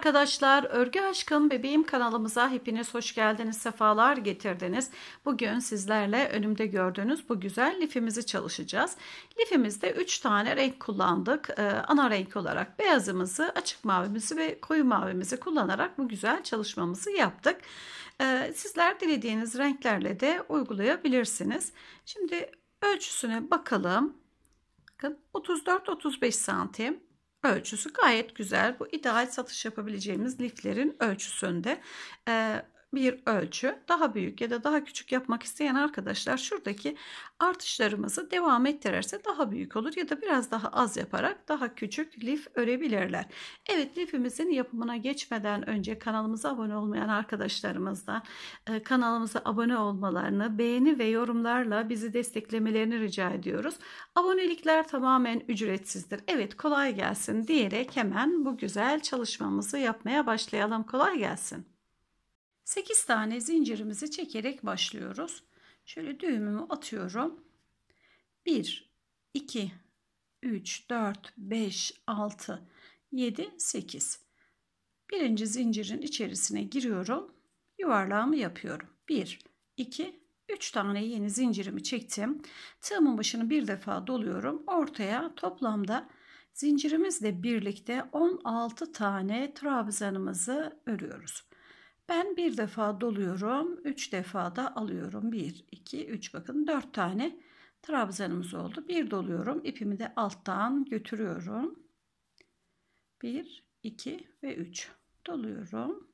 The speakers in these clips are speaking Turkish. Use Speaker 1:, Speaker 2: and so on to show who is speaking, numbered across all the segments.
Speaker 1: arkadaşlar, Örgü Aşkım Bebeğim kanalımıza hepiniz hoş geldiniz, sefalar getirdiniz. Bugün sizlerle önümde gördüğünüz bu güzel lifimizi çalışacağız. Lifimizde 3 tane renk kullandık. Ee, ana renk olarak beyazımızı, açık mavimizi ve koyu mavimizi kullanarak bu güzel çalışmamızı yaptık. Ee, sizler dilediğiniz renklerle de uygulayabilirsiniz. Şimdi ölçüsüne bakalım. Bakın 34-35 santim ölçüsü gayet güzel. Bu ideal satış yapabileceğimiz liflerin ölçüsünde. Ee, bir ölçü. Daha büyük ya da daha küçük yapmak isteyen arkadaşlar şuradaki artışlarımızı devam ettirirse daha büyük olur ya da biraz daha az yaparak daha küçük lif örebilirler. Evet lifimizin yapımına geçmeden önce kanalımıza abone olmayan arkadaşlarımızdan e, kanalımıza abone olmalarını, beğeni ve yorumlarla bizi desteklemelerini rica ediyoruz. Abonelikler tamamen ücretsizdir. Evet kolay gelsin diyerek hemen bu güzel çalışmamızı yapmaya başlayalım. Kolay gelsin. 8 tane zincirimizi çekerek başlıyoruz. Şöyle düğümümü atıyorum. 1 2 3 4 5 6 7 8 Birinci zincirin içerisine giriyorum. Yuvarlağımı yapıyorum. 1 2 3 tane yeni zincirimi çektim. Tığımın başını bir defa doluyorum. Ortaya toplamda zincirimizle birlikte 16 tane trabzanımızı örüyoruz. Ben bir defa doluyorum. Üç defa da alıyorum. Bir, iki, üç. Bakın dört tane trabzanımız oldu. Bir doluyorum. ipimi de alttan götürüyorum. Bir, iki ve üç. Doluyorum.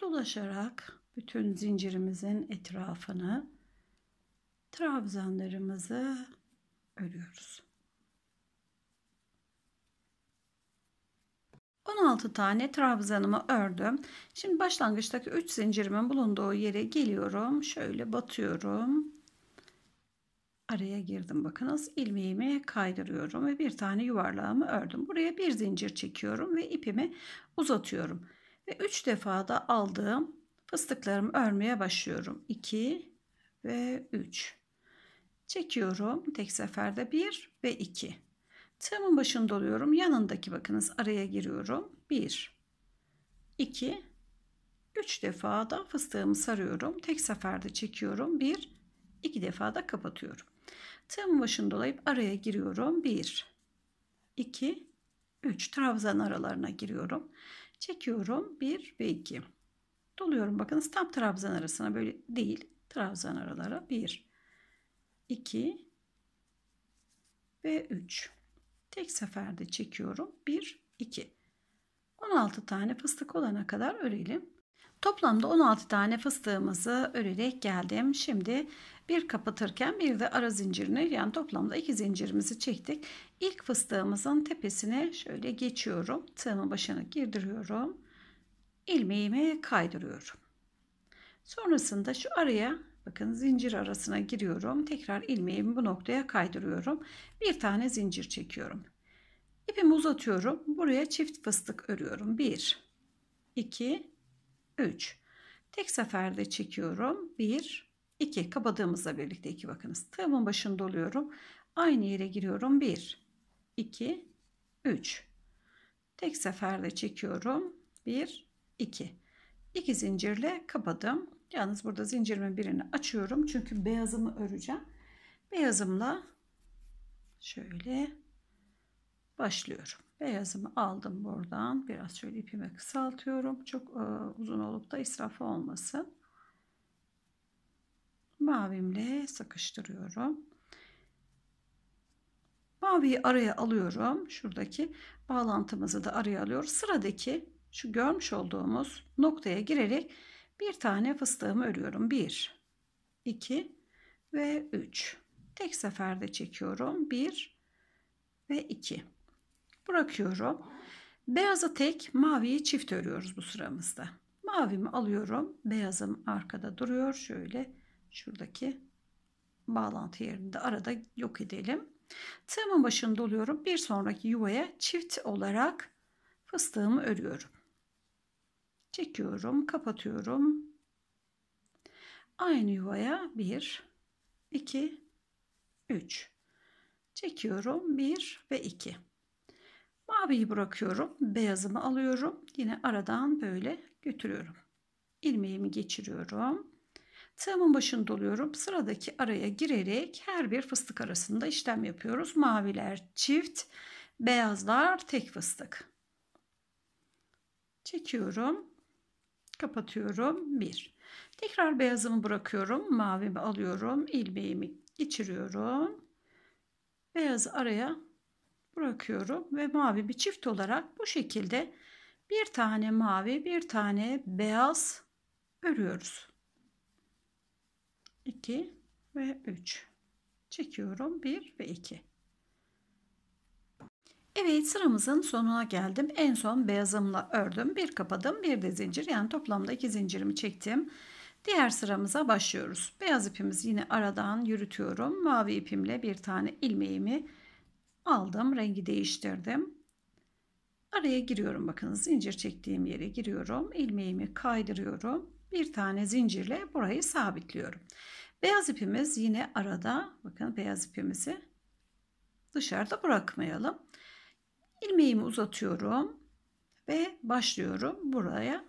Speaker 1: Dolaşarak bütün zincirimizin etrafını trabzanlarımızı örüyoruz. 16 tane trabzanımı ördüm. Şimdi başlangıçtaki 3 zincirimin bulunduğu yere geliyorum. Şöyle batıyorum. Araya girdim bakınız. ilmeğimi kaydırıyorum ve bir tane yuvarlağımı ördüm. Buraya bir zincir çekiyorum ve ipimi uzatıyorum. Ve 3 defa da aldığım fıstıklarımı örmeye başlıyorum. 2 ve 3. Çekiyorum. Tek seferde 1 ve 2. Tığımın başını doluyorum. Yanındaki bakınız araya giriyorum. 1, 2, 3 defa da fıstığımı sarıyorum. Tek seferde çekiyorum. 1, 2 defa da kapatıyorum. Tığımın başını dolayıp araya giriyorum. 1, 2, 3 trabzan aralarına giriyorum. Çekiyorum 1 ve 2. Doluyorum bakınız tam trabzan arasına böyle değil. Trabzan aralara 1, 2 ve 3. Tek seferde çekiyorum. 1, 2. 16 tane fıstık olana kadar örelim. Toplamda 16 tane fıstığımızı örerek geldim. Şimdi bir kapatırken bir de ara zincirini yani toplamda iki zincirimizi çektik. İlk fıstığımızın tepesine şöyle geçiyorum. Tığımın başına girdiriyorum. ilmeğimi kaydırıyorum. Sonrasında şu araya Bakın zincir arasına giriyorum. Tekrar ilmeğimi bu noktaya kaydırıyorum. Bir tane zincir çekiyorum. İpimi uzatıyorum. Buraya çift fıstık örüyorum. 1 2 3 Tek seferde çekiyorum. 1 2 kapadığımızla birlikte 2 bakınız. Tığımın başını doluyorum. Aynı yere giriyorum. 1 2 3 Tek seferde çekiyorum. 1 2 2 zincirle kapadım Yalnız burada zincirimin birini açıyorum. Çünkü beyazımı öreceğim. Beyazımla şöyle başlıyorum. Beyazımı aldım buradan. Biraz şöyle ipimi kısaltıyorum. Çok e, uzun olup da israf olmasın. Mavimle sıkıştırıyorum. Maviyi araya alıyorum. Şuradaki bağlantımızı da araya alıyoruz. Sıradaki şu görmüş olduğumuz noktaya girerek bir tane fıstığımı örüyorum. 1, 2 ve 3. Tek seferde çekiyorum. 1 ve 2. Bırakıyorum. Beyazı tek, maviyi çift örüyoruz bu sıramızda. Mavimi alıyorum. Beyazım arkada duruyor. Şöyle şuradaki bağlantı yerinde arada yok edelim. Tığımın başını doluyorum. Bir sonraki yuvaya çift olarak fıstığımı örüyorum çekiyorum kapatıyorum aynı yuvaya 1 2 3 çekiyorum 1 ve 2 maviyi bırakıyorum beyazımı alıyorum yine aradan böyle götürüyorum ilmeğimi geçiriyorum tığımın başını doluyorum sıradaki araya girerek her bir fıstık arasında işlem yapıyoruz maviler çift beyazlar tek fıstık çekiyorum kapatıyorum 1 tekrar beyazımı bırakıyorum mavimi alıyorum ilmeğimi geçiriyorum beyazı araya bırakıyorum ve mavi bir çift olarak bu şekilde bir tane mavi bir tane beyaz örüyoruz 2 ve 3 çekiyorum 1 ve 2 Evet sıramızın sonuna geldim. En son beyazımla ördüm. Bir kapadım bir de zincir yani toplamda iki zincirimi çektim. Diğer sıramıza başlıyoruz. Beyaz ipimizi yine aradan yürütüyorum. Mavi ipimle bir tane ilmeğimi aldım. Rengi değiştirdim. Araya giriyorum bakın zincir çektiğim yere giriyorum. ilmeğimi kaydırıyorum. Bir tane zincirle burayı sabitliyorum. Beyaz ipimiz yine arada bakın beyaz ipimizi dışarıda bırakmayalım ilmeğimi uzatıyorum ve başlıyorum buraya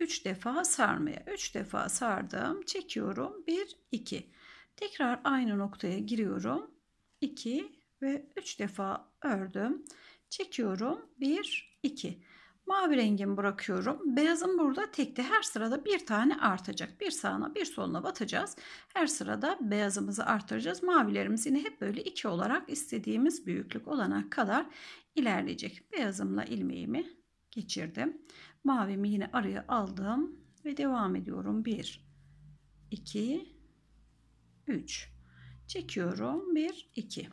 Speaker 1: 3 defa sarmaya. 3 defa sardım. Çekiyorum. 1 2. Tekrar aynı noktaya giriyorum. 2 ve 3 defa ördüm. Çekiyorum. 1 2. Mavi rengimi bırakıyorum. Beyazım burada tekte. Her sırada bir tane artacak. Bir sağına bir soluna batacağız. Her sırada beyazımızı artıracağız. Mavilerimiz yine hep böyle iki olarak istediğimiz büyüklük olana kadar ilerleyecek. Beyazımla ilmeğimi geçirdim. Mavimi yine araya aldım ve devam ediyorum. 1 2 3 çekiyorum. 1 2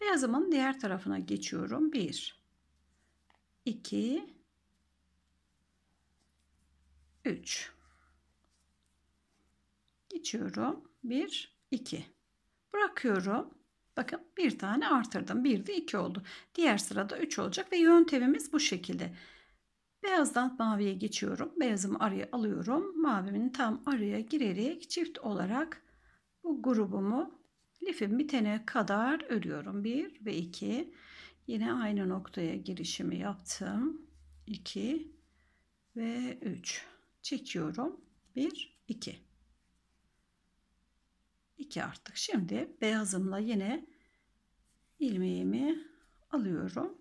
Speaker 1: Beyazımın diğer tarafına geçiyorum. 1 2 3 geçiyorum 1 2 bırakıyorum bakın bir tane artırdım bir de iki oldu diğer sırada 3 olacak ve yöntemimiz bu şekilde beyazdan maviye geçiyorum beyazımı araya alıyorum mavimin tam araya girerek çift olarak bu grubumu lifin bitene kadar örüyorum 1 ve 2 Yine aynı noktaya girişimi yaptım. 2 ve 3. Çekiyorum. 1, 2. 2 arttık. Şimdi beyazımla yine ilmeğimi alıyorum.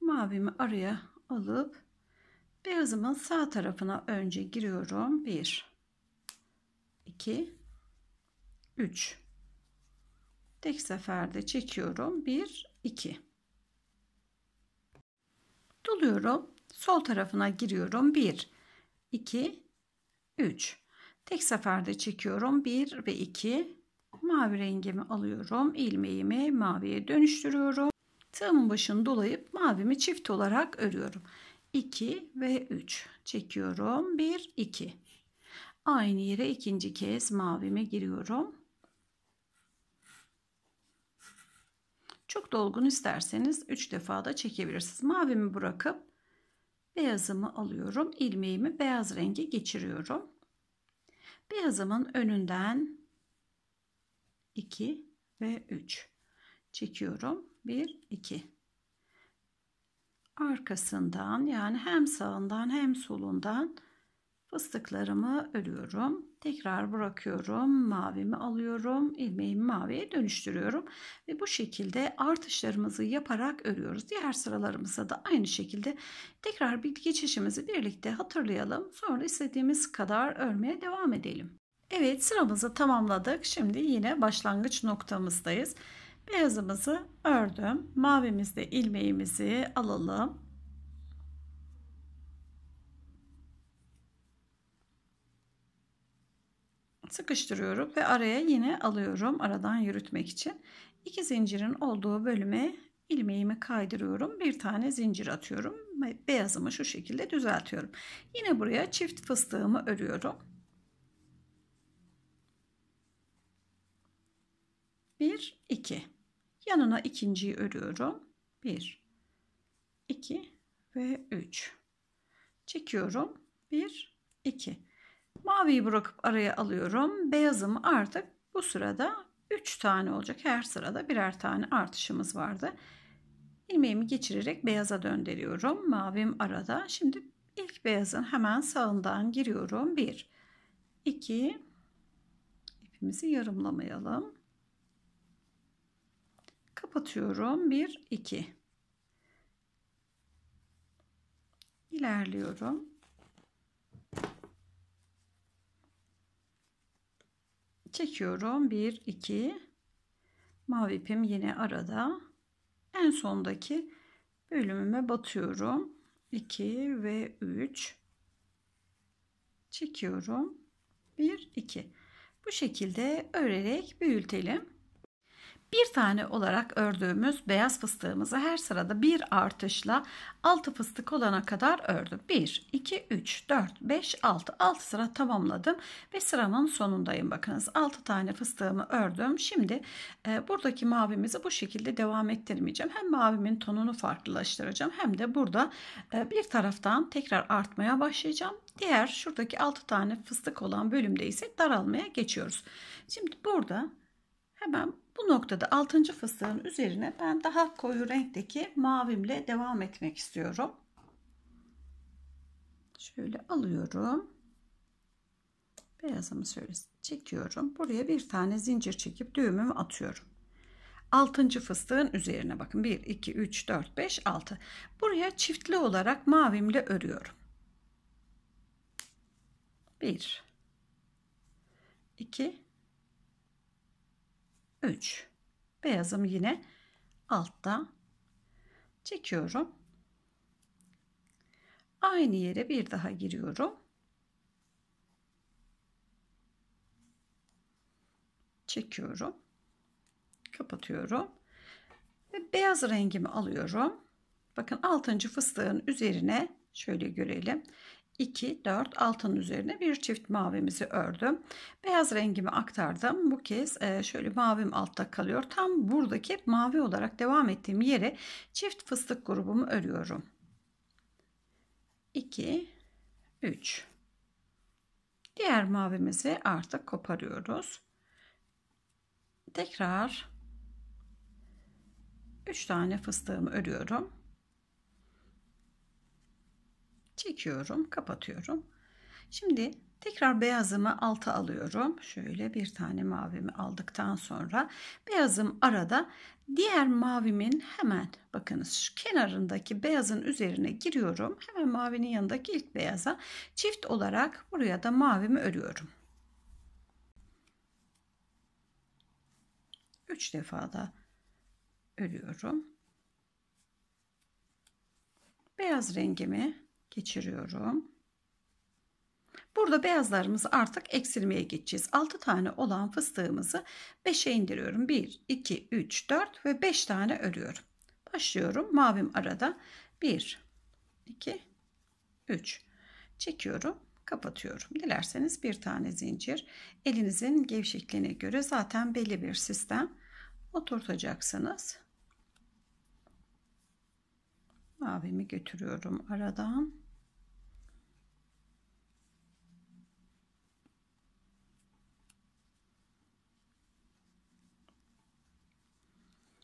Speaker 1: Mavimi araya alıp beyazımın sağ tarafına önce giriyorum. 1 2 3 tek seferde çekiyorum 1 2 doluyorum sol tarafına giriyorum 1 2 3 tek seferde çekiyorum 1 ve 2 mavi rengimi alıyorum ilmeğimi maviye dönüştürüyorum tığımın başını dolayıp mavimi çift olarak örüyorum 2 ve 3 çekiyorum 1 2 aynı yere ikinci kez mavime giriyorum Çok dolgun isterseniz 3 defa da çekebilirsiniz. Mavimi bırakıp beyazımı alıyorum. ilmeğimi beyaz rengi geçiriyorum. Beyazımın önünden 2 ve 3 çekiyorum. 1 2 arkasından yani hem sağından hem solundan fıstıklarımı örüyorum. Tekrar bırakıyorum. Mavimi alıyorum. ilmeğimi maviye dönüştürüyorum. Ve bu şekilde artışlarımızı yaparak örüyoruz. Diğer sıralarımıza da aynı şekilde tekrar bir geçişimizi birlikte hatırlayalım. Sonra istediğimiz kadar örmeye devam edelim. Evet sıramızı tamamladık. Şimdi yine başlangıç noktamızdayız. Beyazımızı ördüm. Mavimizde ilmeğimizi alalım sıkıştırıyorum ve araya yine alıyorum aradan yürütmek için. İki zincirin olduğu bölüme ilmeğimi kaydırıyorum. Bir tane zincir atıyorum. ve Beyazımı şu şekilde düzeltiyorum. Yine buraya çift fıstığımı örüyorum. Bir, iki. Yanına ikinciyi örüyorum. Bir, iki ve üç. Çekiyorum. Bir, iki. Maviyi bırakıp araya alıyorum. Beyazım artık bu sırada 3 tane olacak. Her sırada birer tane artışımız vardı. İlmeğimi geçirerek beyaza döndürüyorum. Mavim arada. Şimdi ilk beyazın hemen sağından giriyorum. 1 2 ipimizi yarımlamayalım. Kapatıyorum. 1 2 İlerliyorum. çekiyorum 1 2 mavi ipim yine arada en sondaki bölümüme batıyorum 2 ve 3 çekiyorum 1 2 bu şekilde örerek büyütelim bir tane olarak ördüğümüz beyaz fıstığımızı her sırada bir artışla 6 fıstık olana kadar ördüm. 1, 2, 3, 4, 5, 6. 6 sıra tamamladım ve sıranın sonundayım. Bakınız 6 tane fıstığımı ördüm. Şimdi e, buradaki mavimizi bu şekilde devam ettirmeyeceğim. Hem mavimin tonunu farklılaştıracağım hem de burada e, bir taraftan tekrar artmaya başlayacağım. Diğer şuradaki 6 tane fıstık olan bölümde ise daralmaya geçiyoruz. Şimdi burada hemen bu noktada 6. fıstığın üzerine ben daha koyu renkteki mavimle devam etmek istiyorum. Şöyle alıyorum. Beyazımı şöyle çekiyorum. Buraya bir tane zincir çekip düğümümü atıyorum. 6. fıstığın üzerine bakın 1 2 3 4 5 6 buraya çiftli olarak mavimle örüyorum 1 2 3. Beyazım yine altta çekiyorum. Aynı yere bir daha giriyorum. Çekiyorum. Kapatıyorum. Ve beyaz rengimi alıyorum. Bakın altıncı fıstığın üzerine şöyle görelim. 2, 4 altın üzerine bir çift mavimizi ördüm. Beyaz rengimi aktardım. Bu kez e, şöyle mavim altta kalıyor. Tam buradaki mavi olarak devam ettiğim yere çift fıstık grubumu örüyorum. 2, 3. Diğer mavimizi artık koparıyoruz. Tekrar 3 tane fıstığımı örüyorum çekiyorum, kapatıyorum. Şimdi tekrar beyazımı alta alıyorum. Şöyle bir tane mavimi aldıktan sonra beyazım arada diğer mavimin hemen bakınız şu kenarındaki beyazın üzerine giriyorum. Hemen mavinin yanındaki ilk beyaza çift olarak buraya da mavimi örüyorum. 3 defa da örüyorum. Beyaz rengimi geçiriyorum. Burada beyazlarımızı artık eksilmeye geçeceğiz. 6 tane olan fıstığımızı 5'e indiriyorum. 1, 2, 3, 4 ve 5 tane örüyorum. Başlıyorum. Mavim arada. 1, 2, 3. Çekiyorum. Kapatıyorum. Dilerseniz bir tane zincir. Elinizin gevşekliğine göre zaten belli bir sistem oturtacaksınız mavimi götürüyorum aradan.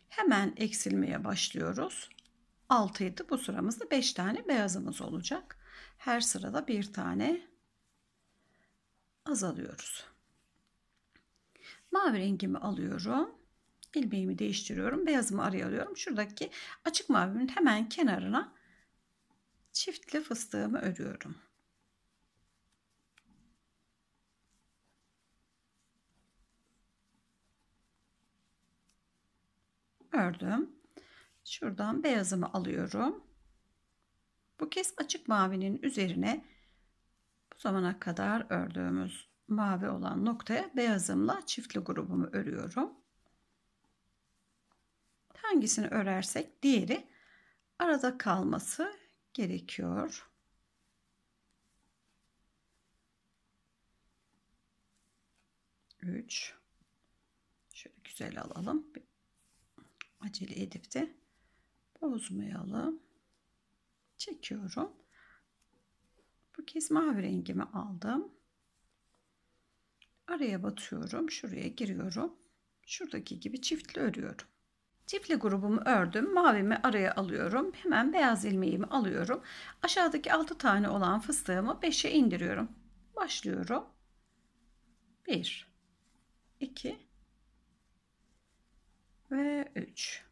Speaker 1: Hemen eksilmeye başlıyoruz. 6'ydı. Bu sıramızda 5 tane beyazımız olacak. Her sırada bir tane azalıyoruz. Mavi rengimi alıyorum ilmeğimi değiştiriyorum. Beyazımı araya alıyorum. Şuradaki açık mavimin hemen kenarına çiftli fıstığımı örüyorum. Ördüm. Şuradan beyazımı alıyorum. Bu kez açık mavinin üzerine bu zamana kadar ördüğümüz mavi olan noktaya beyazımla çiftli grubumu örüyorum hangisini örersek diğeri arada kalması gerekiyor. Üç. Şöyle güzel alalım. Acele edip de bozmayalım. Çekiyorum. Bu kez mavi rengimi aldım. Araya batıyorum. Şuraya giriyorum. Şuradaki gibi çiftli örüyorum. Çiftli grubumu ördüm. Mavimi araya alıyorum. Hemen beyaz ilmeğimi alıyorum. Aşağıdaki 6 tane olan fıstığımı 5'e indiriyorum. Başlıyorum. 1 2 ve 3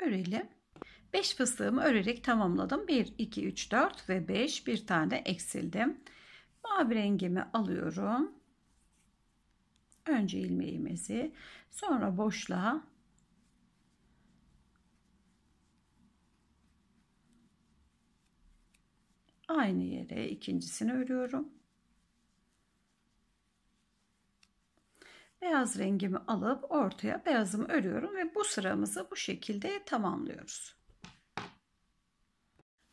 Speaker 1: örelim. 5 fıstığımı örerek tamamladım. 1, 2, 3, 4 ve 5 bir tane eksildim. Mavi rengimi alıyorum. Önce ilmeğimizi sonra boşluğa aynı yere ikincisini örüyorum. Beyaz rengimi alıp ortaya beyazımı örüyorum ve bu sıramızı bu şekilde tamamlıyoruz.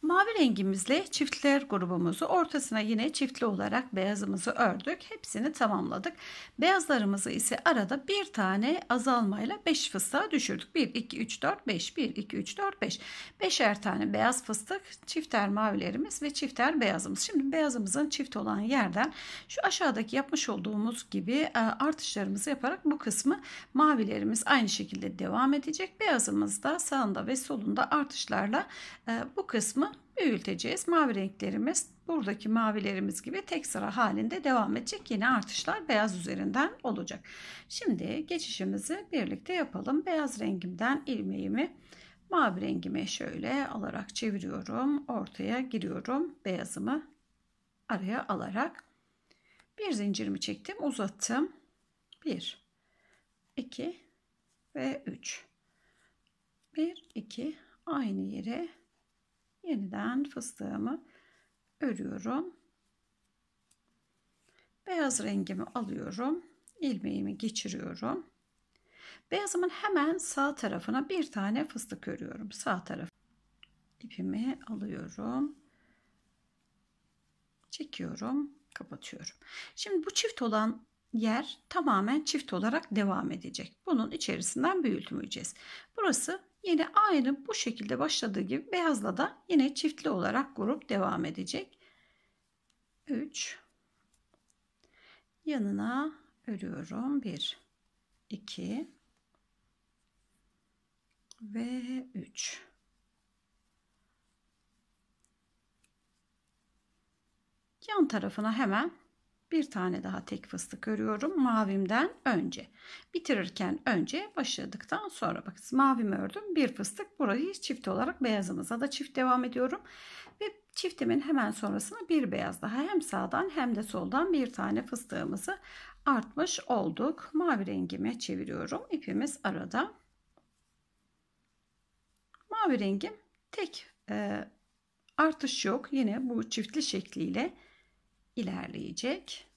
Speaker 1: Mavi rengimizle çiftler grubumuzu ortasına yine çiftli olarak beyazımızı ördük. Hepsini tamamladık. Beyazlarımızı ise arada bir tane azalmayla 5 fıstığa düşürdük. 1, 2, 3, 4, 5. 1, 2, 3, 4, 5. 5'er tane beyaz fıstık, çifter mavilerimiz ve çifter beyazımız. Şimdi beyazımızın çift olan yerden şu aşağıdaki yapmış olduğumuz gibi e, artışlarımızı yaparak bu kısmı mavilerimiz aynı şekilde devam edecek. Beyazımız da sağında ve solunda artışlarla e, bu kısmı bunu büyüteceğiz. Mavi renklerimiz buradaki mavilerimiz gibi tek sıra halinde devam edecek. Yine artışlar beyaz üzerinden olacak. Şimdi geçişimizi birlikte yapalım. Beyaz rengimden ilmeğimi mavi rengime şöyle alarak çeviriyorum. Ortaya giriyorum. Beyazımı araya alarak bir zincirimi çektim. Uzattım. 1 2 ve 3 1 2 aynı yere yeniden fıstığımı örüyorum. Beyaz rengimi alıyorum. ilmeğimi geçiriyorum. Beyazımın hemen sağ tarafına bir tane fıstık örüyorum. Sağ taraf ipimi alıyorum. Çekiyorum, kapatıyorum. Şimdi bu çift olan yer tamamen çift olarak devam edecek. Bunun içerisinden büyütmeyeceğiz. Burası Yine aynı bu şekilde başladığı gibi beyazla da yine çiftli olarak grup devam edecek. 3 yanına örüyorum. 1 2 ve 3 yan tarafına hemen bir tane daha tek fıstık örüyorum mavimden önce bitirirken önce başladıktan sonra bakın mavimi ördüm bir fıstık burayı çift olarak beyazımıza da çift devam ediyorum ve çiftimin hemen sonrasına bir beyaz daha hem sağdan hem de soldan bir tane fıstığımızı artmış olduk mavi rengime çeviriyorum ipimiz arada mavi rengim tek e, artış yok yine bu çiftli şekliyle ilerleyecek.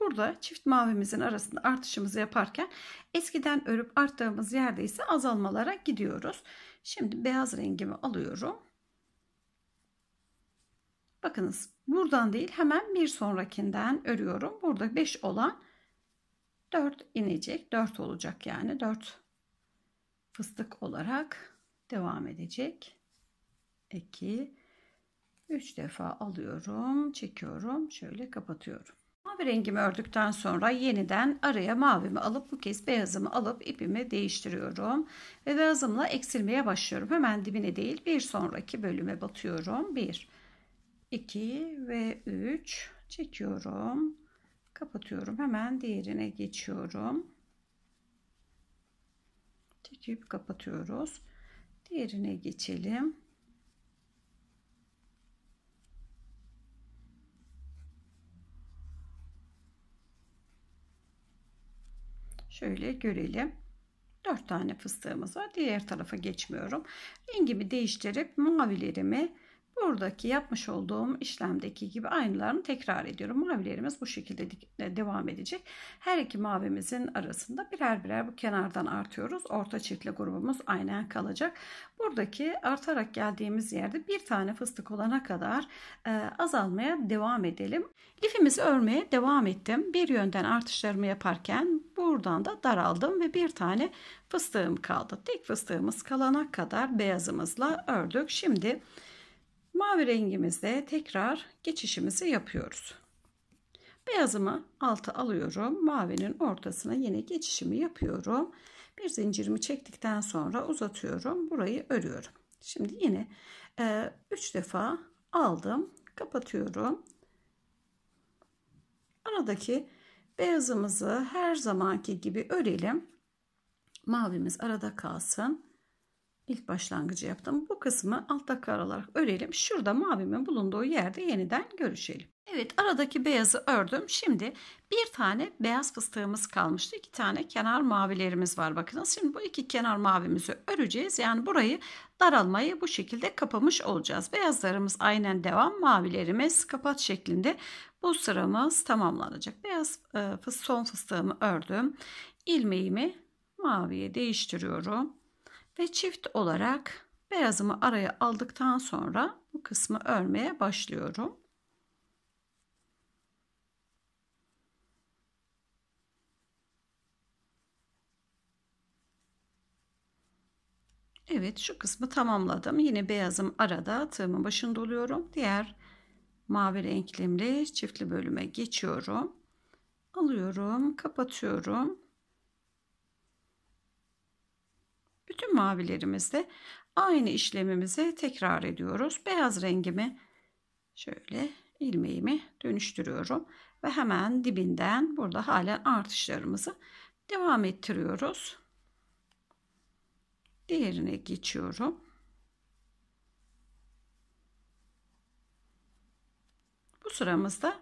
Speaker 1: Burada çift mavimizin arasında artışımızı yaparken eskiden örüp arttığımız yerde ise azalmalara gidiyoruz. Şimdi beyaz rengimi alıyorum. Bakınız buradan değil hemen bir sonrakinden örüyorum. Burada 5 olan 4 inecek. 4 olacak yani 4 fıstık olarak devam edecek. 2 3 defa alıyorum, çekiyorum, şöyle kapatıyorum. Mavi rengimi ördükten sonra yeniden araya mavimi alıp bu kez beyazımı alıp ipimi değiştiriyorum. Ve beyazımla eksilmeye başlıyorum. Hemen dibine değil bir sonraki bölüme batıyorum. 1, 2 ve 3 çekiyorum. Kapatıyorum. Hemen diğerine geçiyorum. Çekip kapatıyoruz. Diğerine geçelim. Şöyle görelim. 4 tane fıstığımız var. Diğer tarafa geçmiyorum. Rengimi değiştirip mavilerimi Buradaki yapmış olduğum işlemdeki gibi aynılarını tekrar ediyorum. Mavilerimiz bu şekilde e, devam edecek. Her iki mavimizin arasında birer birer bu kenardan artıyoruz. Orta çiftli grubumuz aynen kalacak. Buradaki artarak geldiğimiz yerde bir tane fıstık olana kadar e, azalmaya devam edelim. Lifimizi örmeye devam ettim. Bir yönden artışlarımı yaparken buradan da daraldım ve bir tane fıstığım kaldı. Tek fıstığımız kalana kadar beyazımızla ördük. Şimdi Mavi rengimizde tekrar geçişimizi yapıyoruz. Beyazımı altı alıyorum. Mavinin ortasına yine geçişimi yapıyorum. Bir zincirimi çektikten sonra uzatıyorum. Burayı örüyorum. Şimdi yine 3 e, üç defa aldım. Kapatıyorum. Aradaki beyazımızı her zamanki gibi örelim. Mavimiz arada kalsın ilk başlangıcı yaptım. Bu kısmı altta karalarak örelim. Şurada mavimin bulunduğu yerde yeniden görüşelim. Evet aradaki beyazı ördüm. Şimdi bir tane beyaz fıstığımız kalmıştı. İki tane kenar mavilerimiz var. Bakınız şimdi bu iki kenar mavimizi öreceğiz. Yani burayı daralmayı bu şekilde kapamış olacağız. Beyazlarımız aynen devam. Mavilerimiz kapat şeklinde. Bu sıramız tamamlanacak. Beyaz e, son fıstığımı ördüm. İlmeğimi maviye değiştiriyorum. Ve çift olarak beyazımı araya aldıktan sonra bu kısmı örmeye başlıyorum. Evet şu kısmı tamamladım. Yine beyazım arada tığımın başında oluyorum. Diğer mavi renklimli çiftli bölüme geçiyorum. Alıyorum, kapatıyorum. bütün mavilerimizde aynı işlemimizi tekrar ediyoruz. Beyaz rengimi şöyle ilmeğimi dönüştürüyorum ve hemen dibinden burada halen artışlarımızı devam ettiriyoruz. Diğerine geçiyorum. Bu sıramızda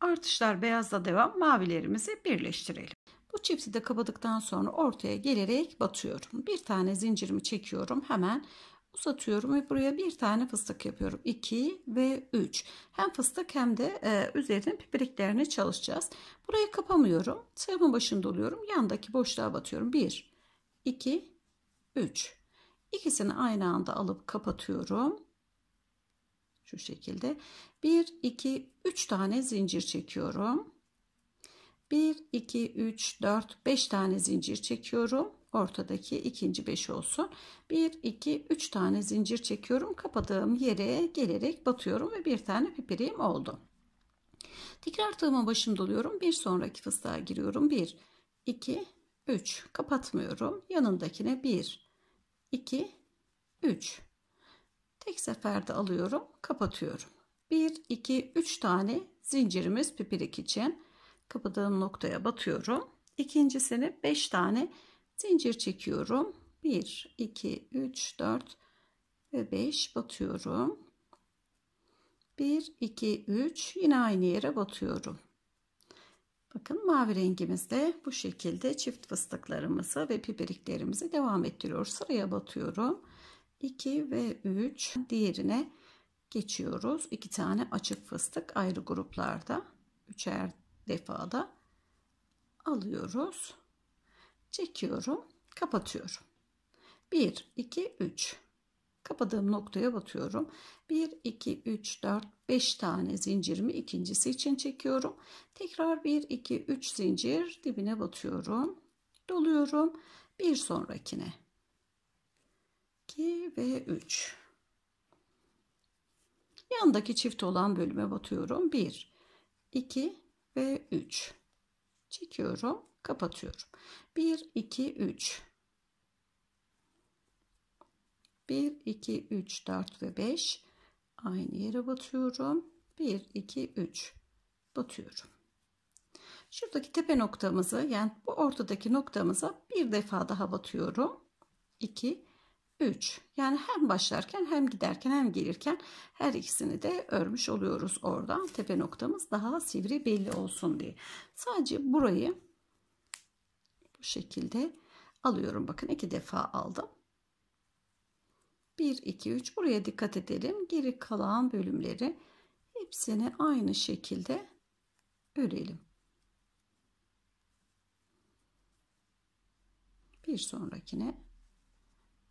Speaker 1: artışlar beyazla devam mavilerimizi birleştirelim. Bu çifti de kapadıktan sonra ortaya gelerek batıyorum. Bir tane zincirimi çekiyorum. Hemen uzatıyorum ve buraya bir tane fıstık yapıyorum 2 ve 3 hem fıstık hem de e, üzerinin pipiriklerini çalışacağız burayı kapamıyorum sıramın başında oluyorum yandaki boşluğa batıyorum 1 2 3 İkisini aynı anda alıp kapatıyorum şu şekilde 1 2 3 tane zincir çekiyorum 1, 2, 3, 4, 5 tane zincir çekiyorum. Ortadaki ikinci 5 olsun. 1, 2, 3 tane zincir çekiyorum. Kapadığım yere gelerek batıyorum ve bir tane pipiriğim oldu. Tekrar tığıma başım doluyorum. Bir sonraki fıstığa giriyorum. 1, 2, 3. Kapatmıyorum. Yanındakine 1, 2, 3. Tek seferde alıyorum. Kapatıyorum. 1, 2, 3 tane zincirimiz pipirik için kapadığım noktaya batıyorum. İkincisini 5 tane zincir çekiyorum. 1, 2, 3, 4 ve 5 batıyorum. 1, 2, 3 yine aynı yere batıyorum. Bakın mavi rengimizde bu şekilde çift fıstıklarımızı ve piperiklerimizi devam ettiriyor Sıraya batıyorum. 2 ve 3 diğerine geçiyoruz. 2 tane açık fıstık ayrı gruplarda. Üçer defada alıyoruz. Çekiyorum. Kapatıyorum. 1, 2, 3. Kapadığım noktaya batıyorum. 1, 2, 3, 4, 5 tane zincirimi ikincisi için çekiyorum. Tekrar 1, 2, 3 zincir dibine batıyorum. Doluyorum. Bir sonrakine. 2 ve 3. Yandaki çift olan bölüme batıyorum. 1, 2, ve 3. Çekiyorum, kapatıyorum. 1, 2, 3. 1, 2, 3, 4 ve 5. Aynı yere batıyorum. 1, 2, 3. Batıyorum. Şuradaki tepe noktamızı yani bu ortadaki noktamıza bir defa daha batıyorum. 2, 3. Yani hem başlarken hem giderken hem gelirken her ikisini de örmüş oluyoruz oradan. Tepe noktamız daha sivri belli olsun diye. Sadece burayı bu şekilde alıyorum. Bakın iki defa aldım. 1, 2, 3 buraya dikkat edelim. Geri kalan bölümleri hepsini aynı şekilde örelim. Bir sonrakine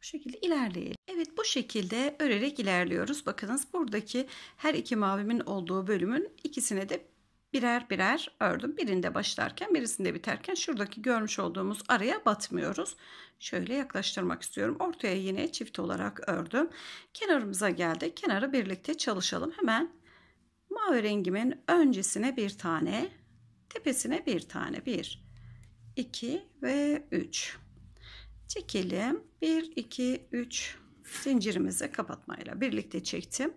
Speaker 1: bu şekilde ilerleyelim. Evet bu şekilde örerek ilerliyoruz. Bakınız buradaki her iki mavimin olduğu bölümün ikisine de birer birer ördüm. Birinde başlarken birisinde biterken şuradaki görmüş olduğumuz araya batmıyoruz. Şöyle yaklaştırmak istiyorum. Ortaya yine çift olarak ördüm. Kenarımıza geldi. Kenarı birlikte çalışalım. Hemen mavi rengimin öncesine bir tane, tepesine bir tane. bir, iki ve üç çekelim. 1, 2, 3 zincirimizi kapatmayla birlikte çektim.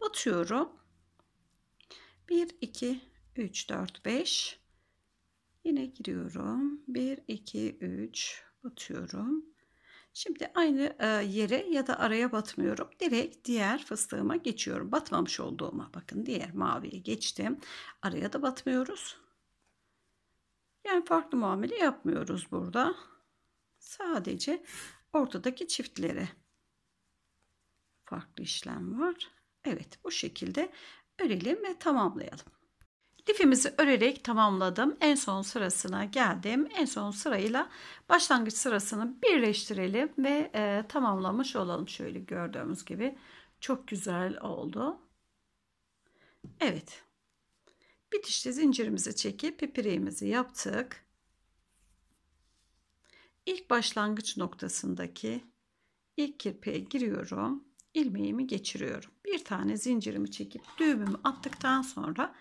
Speaker 1: Batıyorum. 1, 2, 3, 4, 5. Yine giriyorum. 1, 2, 3 batıyorum. Şimdi aynı e, yere ya da araya batmıyorum. Direkt diğer fıstığıma geçiyorum. Batmamış olduğuma bakın diğer maviye geçtim. Araya da batmıyoruz. Yani farklı muamele yapmıyoruz burada. Sadece ortadaki çiftlere farklı işlem var. Evet bu şekilde örelim ve tamamlayalım. Lifimizi örerek tamamladım. En son sırasına geldim. En son sırayla başlangıç sırasını birleştirelim ve e, tamamlamış olalım. Şöyle gördüğümüz gibi çok güzel oldu. Evet. Bitişte zincirimizi çekip pipireğimizi yaptık ilk başlangıç noktasındaki ilk kirpiğe giriyorum. ilmeğimi geçiriyorum. Bir tane zincirimi çekip düğümümü attıktan sonra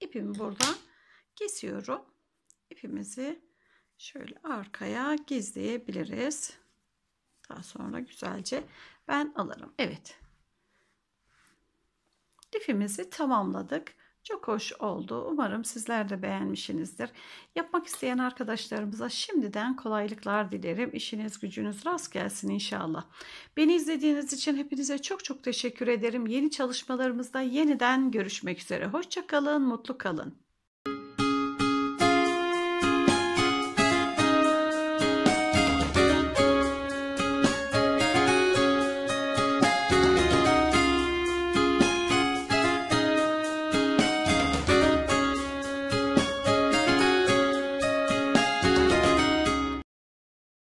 Speaker 1: ipimi buradan kesiyorum. İpimizi şöyle arkaya gizleyebiliriz. Daha sonra güzelce ben alırım. Evet. Lifimizi tamamladık. Çok hoş oldu. Umarım sizler de beğenmişsinizdir. Yapmak isteyen arkadaşlarımıza şimdiden kolaylıklar dilerim. İşiniz gücünüz rast gelsin inşallah. Beni izlediğiniz için hepinize çok çok teşekkür ederim. Yeni çalışmalarımızda yeniden görüşmek üzere. Hoşçakalın, mutlu kalın.